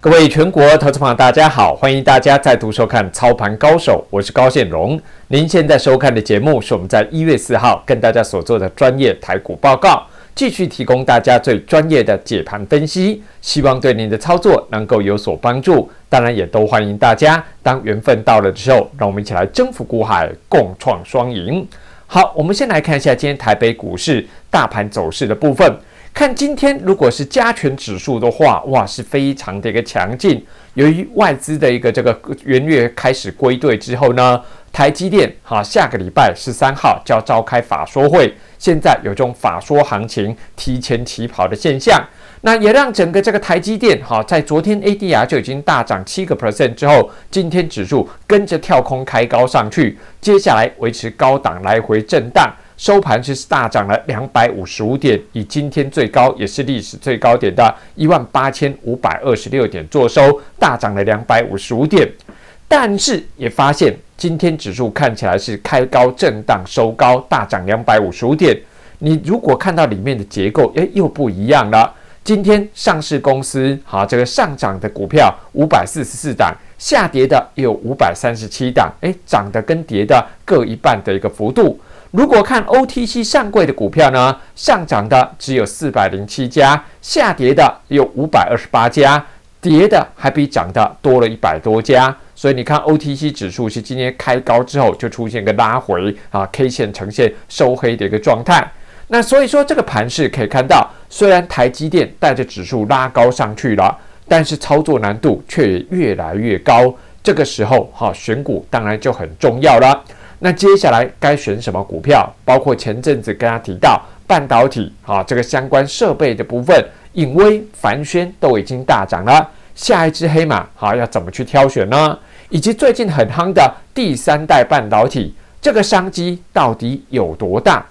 各位全国投资朋友，大家好！欢迎大家再度收看《操盘高手》，我是高建荣。您现在收看的节目是我们在一月四号跟大家所做的专业台股报告，继续提供大家最专业的解盘分析，希望对您的操作能够有所帮助。当然，也都欢迎大家，当缘分到了的时候，让我们一起来征服股海，共创双赢。好，我们先来看一下今天台北股市大盘走势的部分。看今天如果是加权指数的话，哇，是非常的一个强劲。由于外资的一个这个元月开始归队之后呢，台积电哈下个礼拜十三号就要召开法说会，现在有种法说行情提前起跑的现象，那也让整个这个台积电哈在昨天 ADR 就已经大涨七个 percent 之后，今天指数跟着跳空开高上去，接下来维持高档来回震荡。收盘是大涨了两百五十五点，以今天最高也是历史最高点的一万八千五百二十六点做收，大涨了两百五十五点。但是也发现，今天指数看起来是开高震荡收高，大涨两百五十五点。你如果看到里面的结构，哎，又不一样了。今天上市公司哈，这个上涨的股票五百四十四档，下跌的有五百三十七档，哎，涨的跟跌的各一半的一个幅度。如果看 OTC 上柜的股票呢，上涨的只有四百零七家，下跌的有五百二十八家，跌的还比涨的多了一百多家。所以你看 OTC 指数是今天开高之后就出现个拉回啊，K 线呈现收黑的一个状态。那所以说这个盘势可以看到，虽然台积电带着指数拉高上去了，但是操作难度却也越来越高。这个时候哈，选股当然就很重要了。那接下来该选什么股票？包括前阵子跟他提到半导体啊，这个相关设备的部分，影威、凡轩都已经大涨了。下一只黑马，好要怎么去挑选呢？以及最近很夯的第三代半导体，这个商机到底有多大？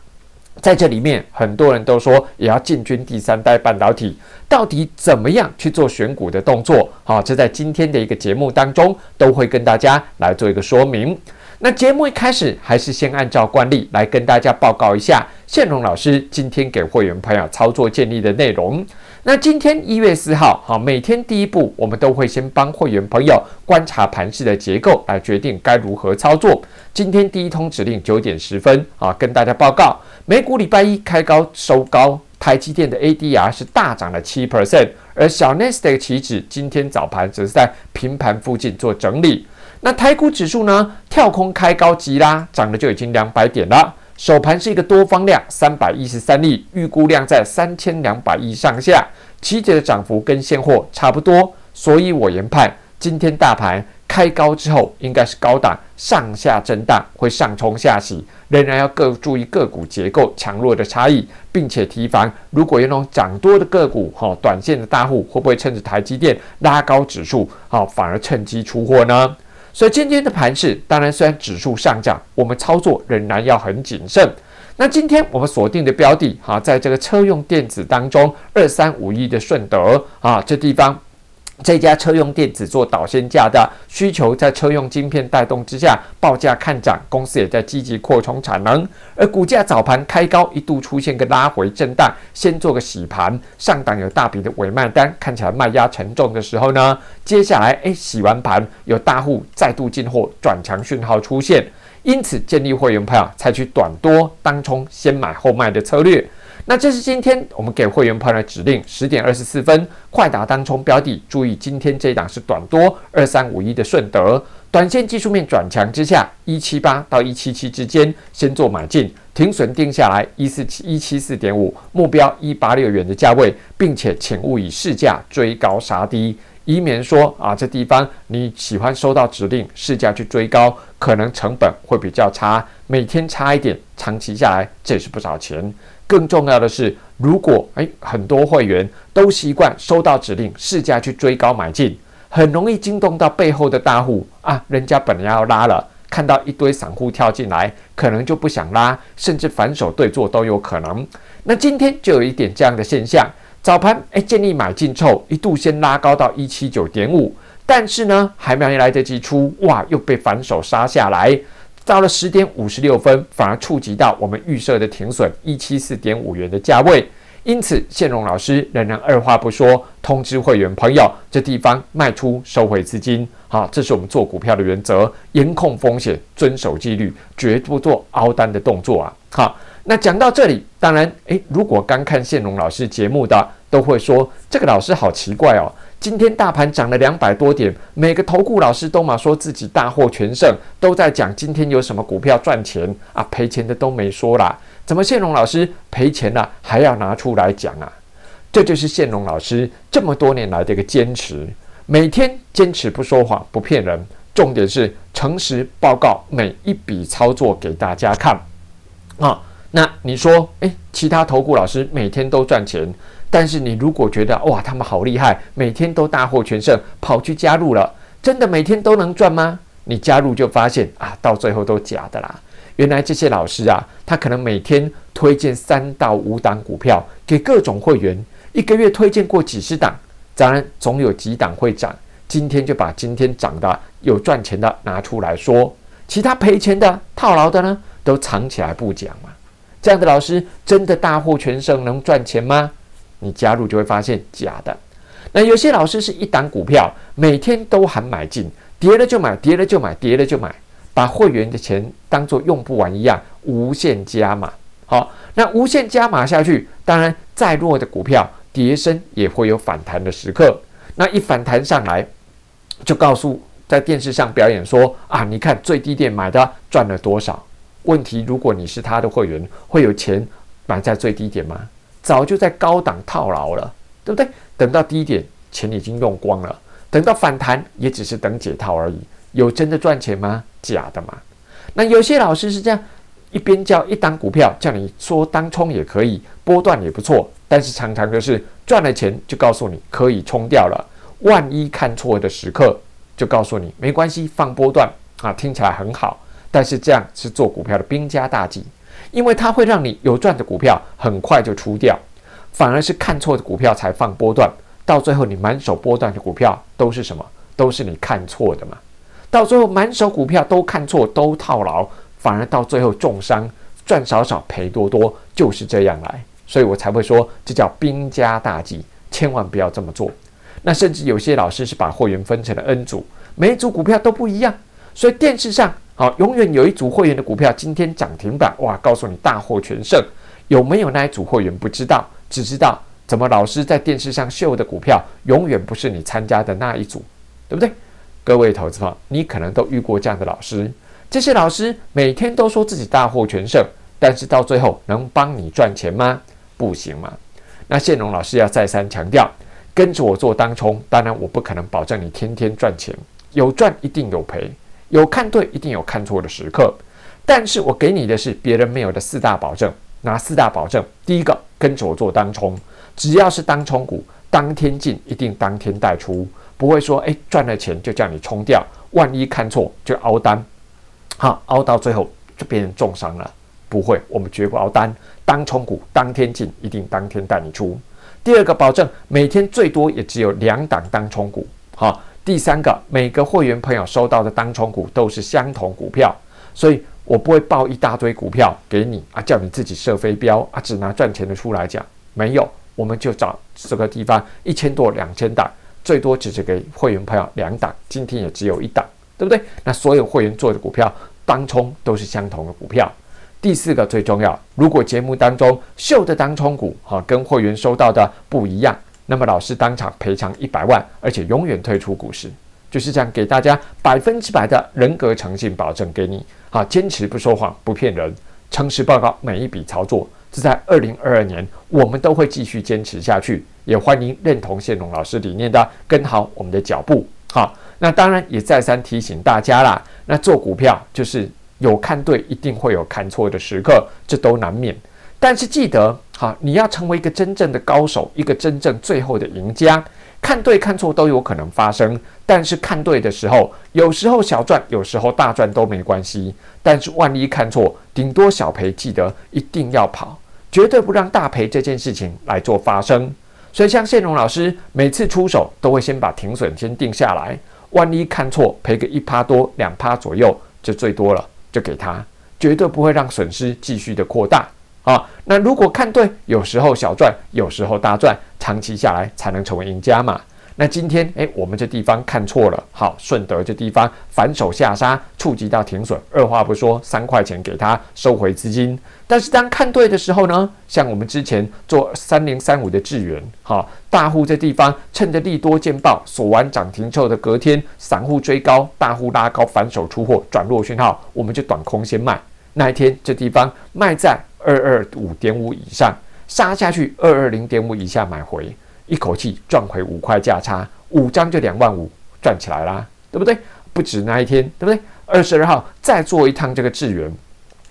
在这里面，很多人都说也要进军第三代半导体，到底怎么样去做选股的动作？好，这在今天的一个节目当中都会跟大家来做一个说明。那节目一开始还是先按照惯例来跟大家报告一下，宪荣老师今天给会员朋友操作建议的内容。那今天一月四号，哈，每天第一步我们都会先帮会员朋友观察盘势的结构，来决定该如何操作。今天第一通指令九点十分，啊，跟大家报告，美股礼拜一开高收高，台积电的 ADR 是大涨了七 percent，而小 n e s t 的 q 期指今天早盘则是在平盘附近做整理。那台股指数呢？跳空开高极拉，涨了就已经两百点了。首盘是一个多方量，三百一十三亿，预估量在三千两百亿上下。期指的涨幅跟现货差不多，所以我研判今天大盘开高之后，应该是高档上下震荡，会上冲下洗，仍然要各注意个股结构强弱的差异，并且提防如果有那种涨多的个股，哈，短线的大户会不会趁着台积电拉高指数，哈，反而趁机出货呢？所以今天的盘市，当然虽然指数上涨，我们操作仍然要很谨慎。那今天我们锁定的标的哈，在这个车用电子当中，二三五一的顺德啊，这地方。这家车用电子做导线架的需求，在车用晶片带动之下，报价看涨，公司也在积极扩充产能。而股价早盘开高，一度出现个拉回震荡，先做个洗盘。上档有大笔的尾卖单，看起来卖压沉重的时候呢，接下来诶洗完盘，有大户再度进货，转强讯号出现，因此建立会员朋友采取短多当冲，先买后卖的策略。那这是今天我们给会员友的指令：十点二十四分，快打当冲标的。注意，今天这一档是短多二三五一的顺德，短线技术面转强之下，一七八到一七七之间先做买进，停损定下来一四七一七四点五，目标一八六元的价位，并且请勿以市价追高杀低，以免说啊这地方你喜欢收到指令市价去追高，可能成本会比较差，每天差一点，长期下来这也是不少钱。更重要的是，如果哎，很多会员都习惯收到指令，试价去追高买进，很容易惊动到背后的大户啊。人家本来要拉了，看到一堆散户跳进来，可能就不想拉，甚至反手对坐都有可能。那今天就有一点这样的现象：早盘哎，建议买进后，一度先拉高到一七九点五，但是呢，还没来得及出，哇，又被反手杀下来。到了十点五十六分，反而触及到我们预设的停损一七四点五元的价位，因此现荣老师仍然二话不说，通知会员朋友这地方卖出收回资金。好，这是我们做股票的原则，严控风险，遵守纪律，绝不做凹单的动作啊。好，那讲到这里，当然，诶，如果刚看现荣老师节目的，都会说这个老师好奇怪哦。今天大盘涨了两百多点，每个投顾老师都嘛说自己大获全胜，都在讲今天有什么股票赚钱啊，赔钱的都没说啦。怎么谢龙老师赔钱了还要拿出来讲啊？这就是谢龙老师这么多年来的一个坚持，每天坚持不说谎不骗人，重点是诚实报告每一笔操作给大家看啊。那你说，诶，其他投顾老师每天都赚钱？但是你如果觉得哇，他们好厉害，每天都大获全胜，跑去加入了，真的每天都能赚吗？你加入就发现啊，到最后都假的啦。原来这些老师啊，他可能每天推荐三到五档股票给各种会员，一个月推荐过几十档，当然总有几档会涨。今天就把今天涨的有赚钱的拿出来说，其他赔钱的套牢的呢，都藏起来不讲嘛。这样的老师真的大获全胜能赚钱吗？你加入就会发现假的。那有些老师是一档股票，每天都喊买进，跌了就买，跌了就买，跌了就买，把会员的钱当做用不完一样无限加码。好，那无限加码下去，当然再弱的股票，跌升也会有反弹的时刻。那一反弹上来，就告诉在电视上表演说啊，你看最低点买的赚了多少？问题，如果你是他的会员，会有钱买在最低点吗？早就在高档套牢了，对不对？等到低点，钱已经用光了；等到反弹，也只是等解套而已。有真的赚钱吗？假的嘛。那有些老师是这样，一边教一档股票，叫你说当冲也可以，波段也不错。但是常常就是赚了钱就告诉你可以冲掉了，万一看错的时刻就告诉你没关系，放波段啊，听起来很好，但是这样是做股票的兵家大忌。因为它会让你有赚的股票很快就出掉，反而是看错的股票才放波段，到最后你满手波段的股票都是什么？都是你看错的嘛！到最后满手股票都看错，都套牢，反而到最后重伤，赚少少赔多多，就是这样来。所以我才会说，这叫兵家大忌，千万不要这么做。那甚至有些老师是把货源分成了 N 组，每一组股票都不一样，所以电视上。好，永远有一组会员的股票今天涨停板，哇，告诉你大获全胜，有没有那一组会员不知道，只知道怎么老师在电视上秀的股票，永远不是你参加的那一组，对不对？各位投资方，你可能都遇过这样的老师，这些老师每天都说自己大获全胜，但是到最后能帮你赚钱吗？不行嘛。那谢龙老师要再三强调，跟着我做当冲，当然我不可能保证你天天赚钱，有赚一定有赔。有看对，一定有看错的时刻，但是我给你的是别人没有的四大保证。哪四大保证？第一个，跟着我做单冲，只要是单冲股，当天进一定当天带出，不会说，哎，赚了钱就叫你冲掉，万一看错就熬单，好，熬到最后就变成重伤了。不会，我们绝不熬单，单冲股当天进一定当天带你出。第二个保证，每天最多也只有两档单冲股，好。第三个，每个会员朋友收到的当冲股都是相同股票，所以我不会报一大堆股票给你啊，叫你自己设飞镖啊，只拿赚钱的出来讲，没有，我们就找这个地方一千多两千档，最多只是给会员朋友两档，今天也只有一档，对不对？那所有会员做的股票当冲都是相同的股票。第四个最重要，如果节目当中秀的当冲股哈跟会员收到的不一样。那么老师当场赔偿一百万，而且永远退出股市，就是这样给大家百分之百的人格诚信保证给你。好，坚持不说谎，不骗人，诚实报告每一笔操作。这在二零二二年，我们都会继续坚持下去。也欢迎认同谢龙老师理念的跟好我们的脚步。好，那当然也再三提醒大家啦，那做股票就是有看对，一定会有看错的时刻，这都难免。但是记得。好，你要成为一个真正的高手，一个真正最后的赢家。看对看错都有可能发生，但是看对的时候，有时候小赚，有时候大赚都没关系。但是万一看错，顶多小赔，记得一定要跑，绝对不让大赔这件事情来做发生。所以像谢荣老师，每次出手都会先把停损先定下来，万一看错，赔个一趴多、两趴左右就最多了，就给他，绝对不会让损失继续的扩大。啊，那如果看对，有时候小赚，有时候大赚，长期下来才能成为赢家嘛。那今天诶，我们这地方看错了，好，顺德这地方反手下杀，触及到停损，二话不说，三块钱给他收回资金。但是当看对的时候呢，像我们之前做三零三五的智源，好，大户这地方趁着利多见报，锁完涨停之后的隔天，散户追高，大户拉高反手出货，转弱讯号，我们就短空先卖。那一天这地方卖在。二二五点五以上杀下去，二二零点五以下买回，一口气赚回五块价差，五张就两万五赚起来啦，对不对？不止那一天，对不对？二十二号再做一趟这个智源，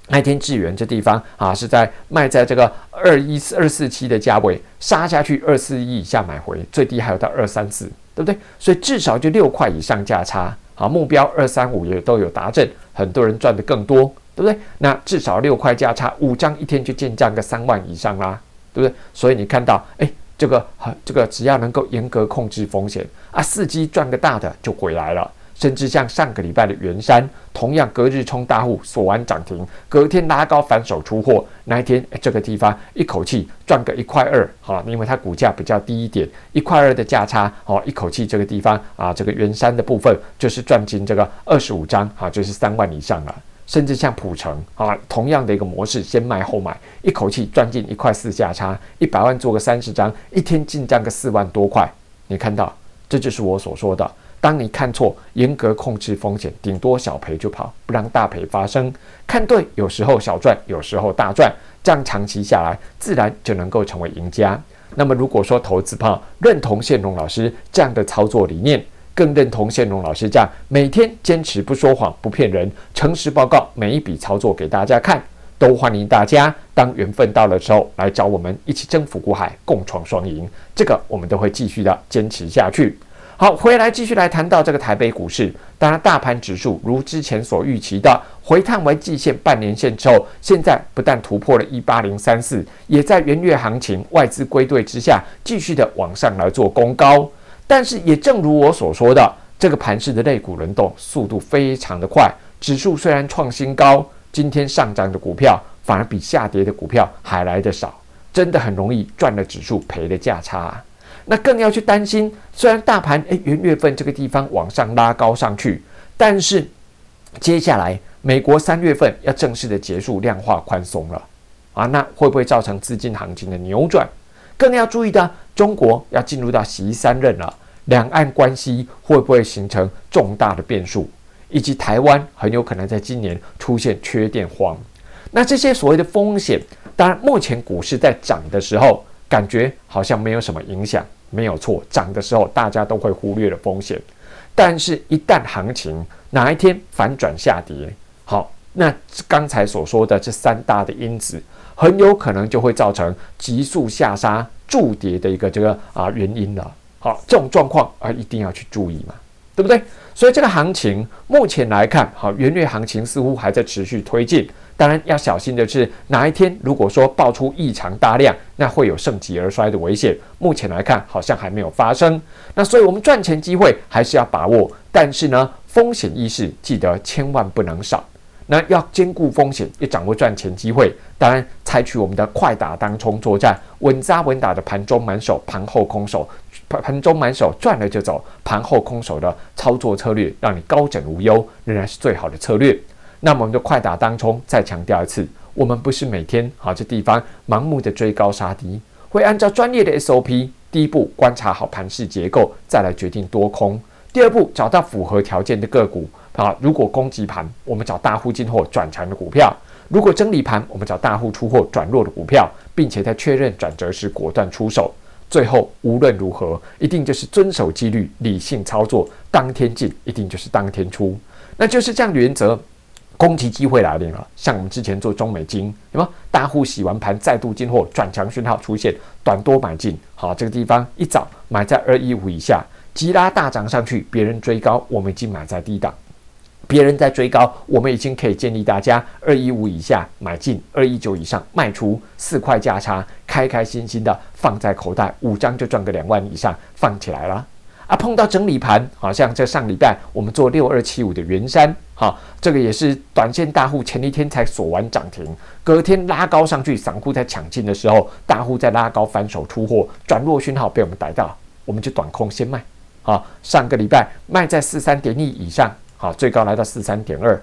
那一天智源这地方啊是在卖在这个二一四二四七的价位，杀下去二四一以下买回，最低还有到二三四，对不对？所以至少就六块以上价差，好目标二三五也都有达成，很多人赚的更多。对不对？那至少六块价差五张一天就进账个三万以上啦，对不对？所以你看到，哎，这个好，这个只要能够严格控制风险啊，伺机赚个大的就回来了。甚至像上个礼拜的元山，同样隔日冲大户锁完涨停，隔天拉高反手出货，那一天这个地方一口气赚个一块二，好，因为它股价比较低一点，一块二的价差，好，一口气这个地方啊，这个元山的部分就是赚进这个二十五张，好，就是三万以上了。甚至像普城啊，同样的一个模式，先卖后买，一口气赚进一块四价差，一百万做个三十张，一天进账个四万多块。你看到，这就是我所说的：当你看错，严格控制风险，顶多小赔就跑，不让大赔发生；看对，有时候小赚，有时候大赚，这样长期下来，自然就能够成为赢家。那么，如果说投资方认同现荣老师这样的操作理念，更认同宪荣老师这样每天坚持不说谎、不骗人，诚实报告每一笔操作给大家看，都欢迎大家。当缘分到了之后，来找我们一起征服股海，共创双赢。这个我们都会继续的坚持下去。好，回来继续来谈到这个台北股市，当然大盘指数如之前所预期的，回探为季线、半年线之后，现在不但突破了一八零三四，也在元月行情外资归队之下，继续的往上来做攻高。但是也正如我所说的，这个盘式的类股轮动速度非常的快，指数虽然创新高，今天上涨的股票反而比下跌的股票还来得少，真的很容易赚了指数赔的价差。那更要去担心，虽然大盘诶元月份这个地方往上拉高上去，但是接下来美国三月份要正式的结束量化宽松了，啊，那会不会造成资金行情的扭转？更要注意的，中国要进入到习三任了，两岸关系会不会形成重大的变数，以及台湾很有可能在今年出现缺电荒。那这些所谓的风险，当然目前股市在涨的时候，感觉好像没有什么影响，没有错，涨的时候大家都会忽略了风险，但是，一旦行情哪一天反转下跌，好，那刚才所说的这三大的因子。很有可能就会造成急速下杀筑底的一个这个啊原因了。好，这种状况啊一定要去注意嘛，对不对？所以这个行情目前来看，好，元月行情似乎还在持续推进。当然要小心的是，哪一天如果说爆出异常大量，那会有盛极而衰的危险。目前来看，好像还没有发生。那所以我们赚钱机会还是要把握，但是呢，风险意识记得千万不能少。那要兼顾风险，也掌握赚钱机会。当然，采取我们的快打当冲作战，稳扎稳打的盘中满手，盘后空手。盘盘中满手赚了就走，盘后空手的操作策略，让你高枕无忧，仍然是最好的策略。那么，我们的快打当冲，再强调一次，我们不是每天好这地方盲目的追高杀低，会按照专业的 SOP，第一步观察好盘势结构，再来决定多空。第二步，找到符合条件的个股啊。如果攻击盘，我们找大户进货转强的股票；如果整理盘，我们找大户出货转弱的股票，并且在确认转折时果断出手。最后，无论如何，一定就是遵守纪律，理性操作。当天进，一定就是当天出，那就是这样的原则。攻击机会来临了，像我们之前做中美金，什么大户洗完盘，再度进货转强讯号出现，短多买进。好，这个地方一早买在二一五以下。吉拉大涨上去，别人追高，我们已经买在低档；别人在追高，我们已经可以建议大家二一五以下买进，二一九以上卖出，四块价差，开开心心的放在口袋，五张就赚个两万以上，放起来了。啊，碰到整理盘，好像在上礼拜我们做六二七五的云山，哈，这个也是短线大户前一天才锁完涨停，隔天拉高上去，散户在抢进的时候，大户在拉高反手出货，转弱讯号被我们逮到，我们就短空先卖。啊，上个礼拜卖在四三点一以上，好，最高来到四三点二，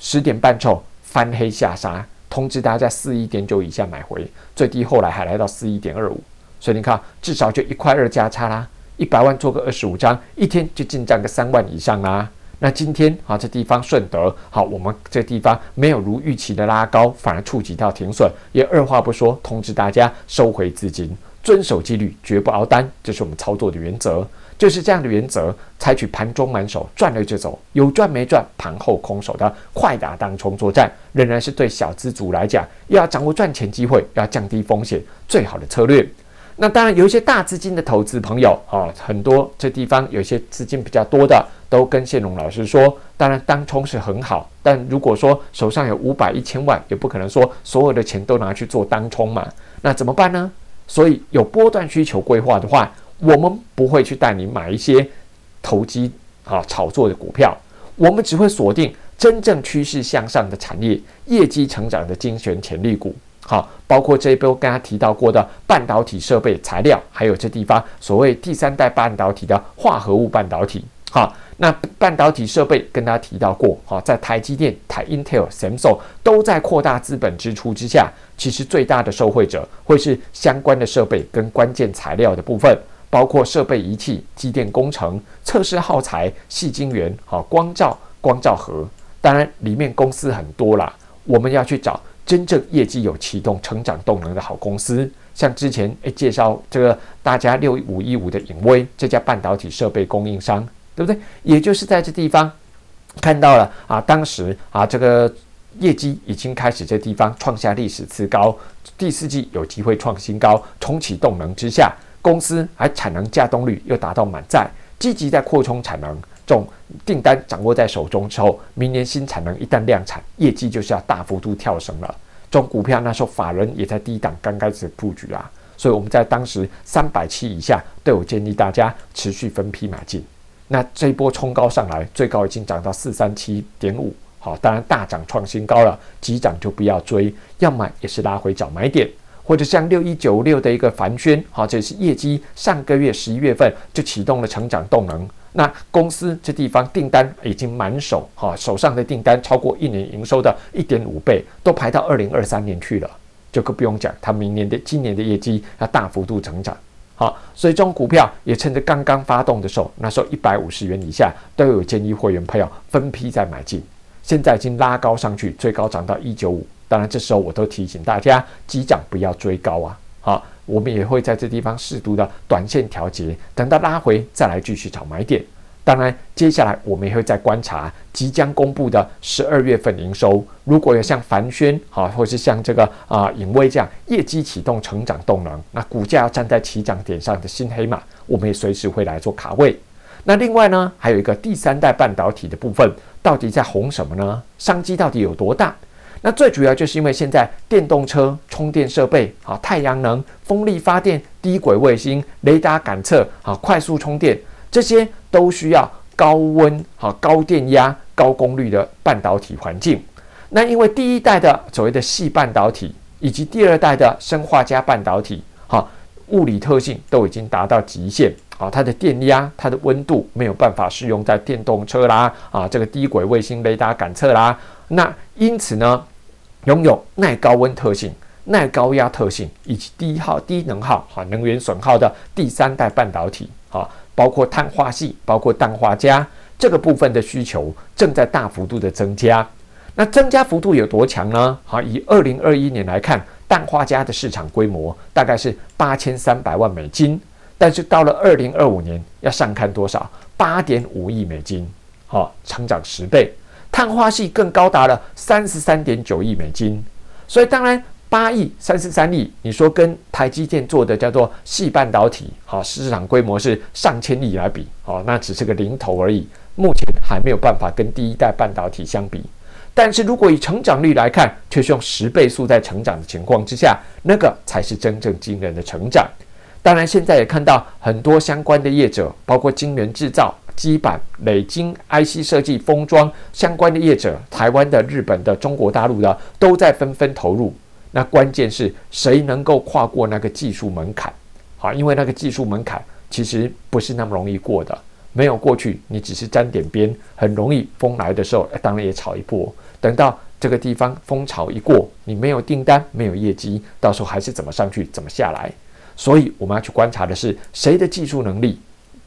十点半后翻黑下杀，通知大家在四一点九以下买回，最低后来还来到四一点二五，所以你看，至少就一块二价差啦，一百万做个二十五张，一天就进账个三万以上啦。那今天啊，这地方顺德好，我们这地方没有如预期的拉高，反而触及到停损，也二话不说通知大家收回资金，遵守纪律，绝不熬单，这是我们操作的原则。就是这样的原则，采取盘中满手赚了就走，有赚没赚盘后空手的快打当冲作战，仍然是对小资主来讲，要掌握赚钱机会，要降低风险，最好的策略。那当然有一些大资金的投资朋友啊，很多这地方有些资金比较多的，都跟谢龙老师说，当然当冲是很好，但如果说手上有五百一千万，也不可能说所有的钱都拿去做当冲嘛，那怎么办呢？所以有波段需求规划的话。我们不会去带你买一些投机啊炒作的股票，我们只会锁定真正趋势向上的产业、业绩成长的精选潜力股。好，包括这一波跟他提到过的半导体设备材料，还有这地方所谓第三代半导体的化合物半导体。好，那半导体设备跟大家提到过，好，在台积电、台 Intel、Samsung 都在扩大资本支出之下，其实最大的受惠者会是相关的设备跟关键材料的部分。包括设备仪器、机电工程、测试耗材、细晶圆、好光照、光照盒。当然里面公司很多啦，我们要去找真正业绩有启动成长动能的好公司，像之前诶介绍这个大家六五一五的影威这家半导体设备供应商，对不对？也就是在这地方看到了啊，当时啊这个业绩已经开始这地方创下历史次高，第四季有机会创新高，冲启动能之下。公司还产能稼动率又达到满载，积极在扩充产能，这种订单掌握在手中之后，明年新产能一旦量产，业绩就是要大幅度跳升了。这种股票那时候法人也在低档刚开始布局啊，所以我们在当时三百七以下都有建议大家持续分批买进。那这波冲高上来，最高已经涨到四三七点五，好，当然大涨创新高了，急涨就不要追，要买也是拉回找买点。或者像六一九六的一个繁宣，好，这是业绩，上个月十一月份就启动了成长动能。那公司这地方订单已经满手，哈，手上的订单超过一年营收的一点五倍，都排到二零二三年去了。这个不用讲，它明年的今年的业绩要大幅度成长，好，所以这种股票也趁着刚刚发动的时候，那时候一百五十元以下都有建议会员朋友分批再买进，现在已经拉高上去，最高涨到一九五。当然，这时候我都提醒大家，激涨不要追高啊！好，我们也会在这地方适度的短线调节，等到拉回再来继续找买点。当然，接下来我们也会再观察即将公布的十二月份营收，如果有像凡轩啊，或是像这个啊影威这样业绩启动、成长动能，那股价要站在起涨点上的新黑马，我们也随时会来做卡位。那另外呢，还有一个第三代半导体的部分，到底在红什么呢？商机到底有多大？那最主要就是因为现在电动车充电设备、啊太阳能、风力发电、低轨卫星、雷达感测、啊快速充电，这些都需要高温、啊高电压、高功率的半导体环境。那因为第一代的所谓的细半导体以及第二代的生化加半导体，哈物理特性都已经达到极限。啊，它的电压、它的温度没有办法适用在电动车啦，啊，这个低轨卫星雷达感测啦，那因此呢，拥有耐高温特性、耐高压特性以及低耗、低能耗、哈能源损耗的第三代半导体，啊，包括碳化系、包括氮化镓这个部分的需求正在大幅度的增加。那增加幅度有多强呢？啊，以二零二一年来看，氮化镓的市场规模大概是八千三百万美金。但是到了二零二五年，要上看多少？八点五亿美金，哦，成长十倍，碳化系更高达了三十三点九亿美金。所以当然，八亿、三十三亿，你说跟台积电做的叫做细半导体，哦，市场规模是上千亿来比，哦，那只是个零头而已。目前还没有办法跟第一代半导体相比。但是如果以成长率来看，却是用十倍速在成长的情况之下，那个才是真正惊人的成长。当然，现在也看到很多相关的业者，包括晶圆制造、基板、美晶、IC 设计、封装相关的业者，台湾的、日本的、中国大陆的，都在纷纷投入。那关键是谁能够跨过那个技术门槛？好，因为那个技术门槛其实不是那么容易过的。没有过去，你只是沾点边，很容易风来的时候，当然也炒一波。等到这个地方风潮一过，你没有订单，没有业绩，到时候还是怎么上去，怎么下来。所以我们要去观察的是谁的技术能力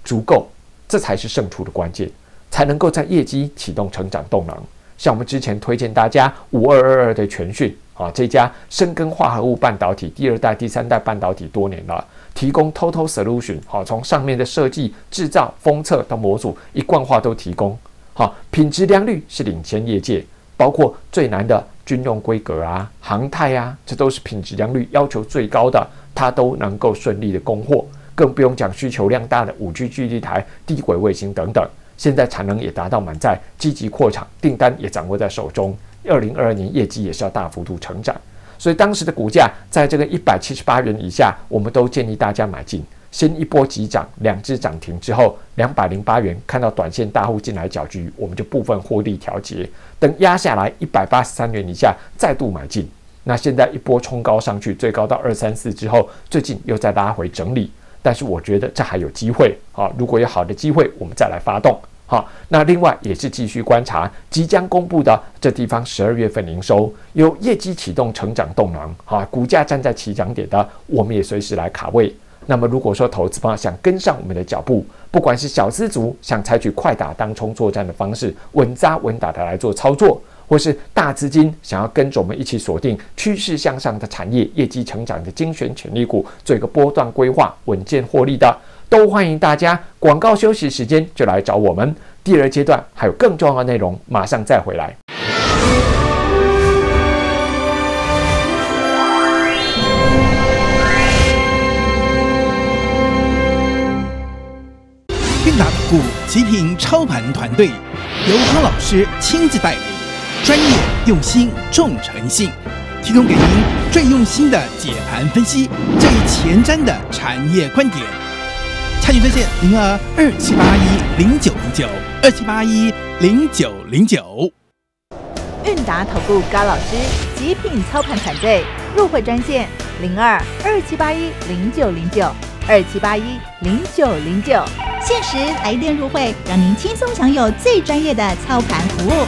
足够，这才是胜出的关键，才能够在业绩启动成长动能。像我们之前推荐大家五二二二的全讯啊，这家深耕化合物半导体第二代、第三代半导体多年了，提供 Total Solution，好，从上面的设计、制造、封测到模组，一贯化都提供。好，品质良率是领先业界，包括最难的军用规格啊、航太啊，这都是品质良率要求最高的。它都能够顺利的供货，更不用讲需求量大的五 G 基地台、低轨卫星等等。现在产能也达到满载，积极扩产，订单也掌握在手中。二零二二年业绩也是要大幅度成长，所以当时的股价在这个一百七十八元以下，我们都建议大家买进。先一波急涨，两只涨停之后，两百零八元看到短线大户进来搅局，我们就部分获利调节，等压下来一百八十三元以下，再度买进。那现在一波冲高上去，最高到二三四之后，最近又再拉回整理。但是我觉得这还有机会啊！如果有好的机会，我们再来发动好，那另外也是继续观察即将公布的这地方十二月份营收，有业绩启动成长动能哈。股价站在起涨点的，我们也随时来卡位。那么如果说投资方想跟上我们的脚步，不管是小资族想采取快打当冲作战的方式，稳扎稳打的来做操作。或是大资金想要跟着我们一起锁定趋势向上的产业、业绩成长的精选潜力股，做一个波段规划、稳健获利的，都欢迎大家。广告休息时间就来找我们。第二阶段还有更重要的内容，马上再回来。天达股极品操盘团队由康老师亲自带领。专业用心重诚信，提供给您最用心的解盘分析，最前瞻的产业观点。参与专线零二二七八一零九零九二七八一零九零九。韵达投顾高老师，极品操盘团队入会专线零二二七八一零九零九二七八一零九零九，限时来电入会，让您轻松享有最专业的操盘服务。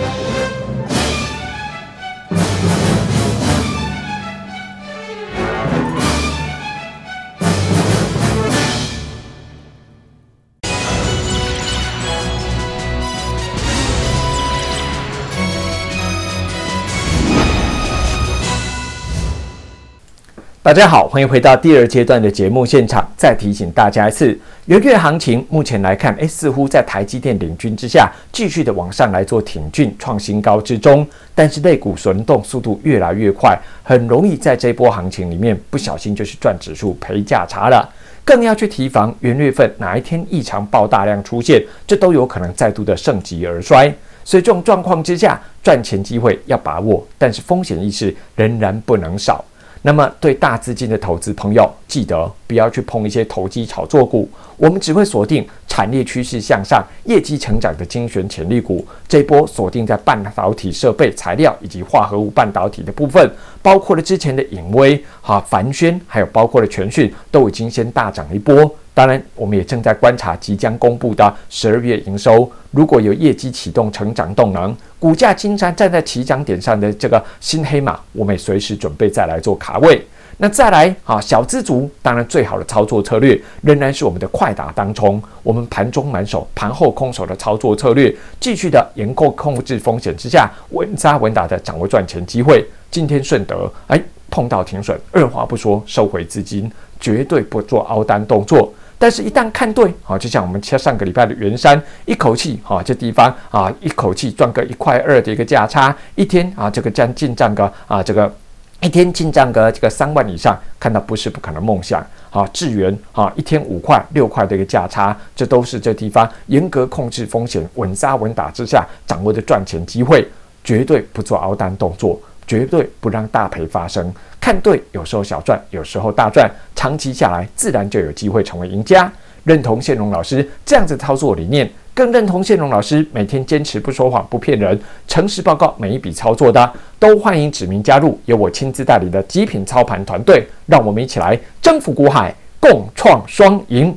大家好，欢迎回到第二阶段的节目现场。再提醒大家一次，元月行情目前来看，哎，似乎在台积电领军之下，继续的往上来做挺进，创新高之中。但是，类股轮动速度越来越快，很容易在这波行情里面不小心就是赚指数赔价差了。更要去提防元月份哪一天异常爆大量出现，这都有可能再度的盛极而衰。所以，这种状况之下，赚钱机会要把握，但是风险意识仍然不能少。那么，对大资金的投资朋友，记得。不要去碰一些投机炒作股，我们只会锁定产业趋势向上、业绩成长的精选潜力股。这波锁定在半导体设备材料以及化合物半导体的部分，包括了之前的影威、哈凡轩，还有包括了全讯，都已经先大涨一波。当然，我们也正在观察即将公布的十二月营收，如果有业绩启动成长动能，股价经常站在起涨点上的这个新黑马，我们也随时准备再来做卡位。那再来啊，小资族当然最。最好的操作策略仍然是我们的快打当冲，我们盘中满手、盘后空手的操作策略，继续的严控控制风险之下，稳扎稳打的掌握赚钱机会。今天顺德哎碰到停损，二话不说收回资金，绝对不做凹单动作。但是，一旦看对啊，就像我们上上个礼拜的元山，一口气啊这地方啊，一口气赚个一块二的一个价差，一天啊这个将近账个啊这个一天进账个这个三万以上，看到不是不可能梦想。啊，智源啊，一天五块、六块的一个价差，这都是这地方严格控制风险、稳扎稳打之下掌握的赚钱机会，绝对不做熬单动作，绝对不让大赔发生。看对，有时候小赚，有时候大赚，长期下来自然就有机会成为赢家。认同谢龙老师这样子操作理念。更认同谢荣老师每天坚持不说谎、不骗人，诚实报告每一笔操作的，都欢迎指名加入由我亲自带领的极品操盘团队，让我们一起来征服股海，共创双赢。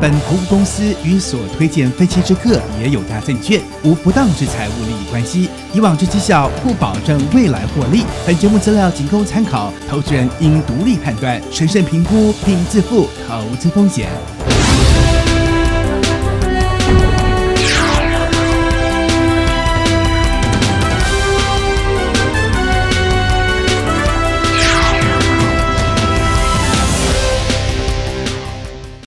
本投资公司与所推荐分期之客也有大证券无不当之财务利益关系，以往之绩效不保证未来获利。本节目资料仅供参考，投资人应独立判断、审慎评估并自负投资风险。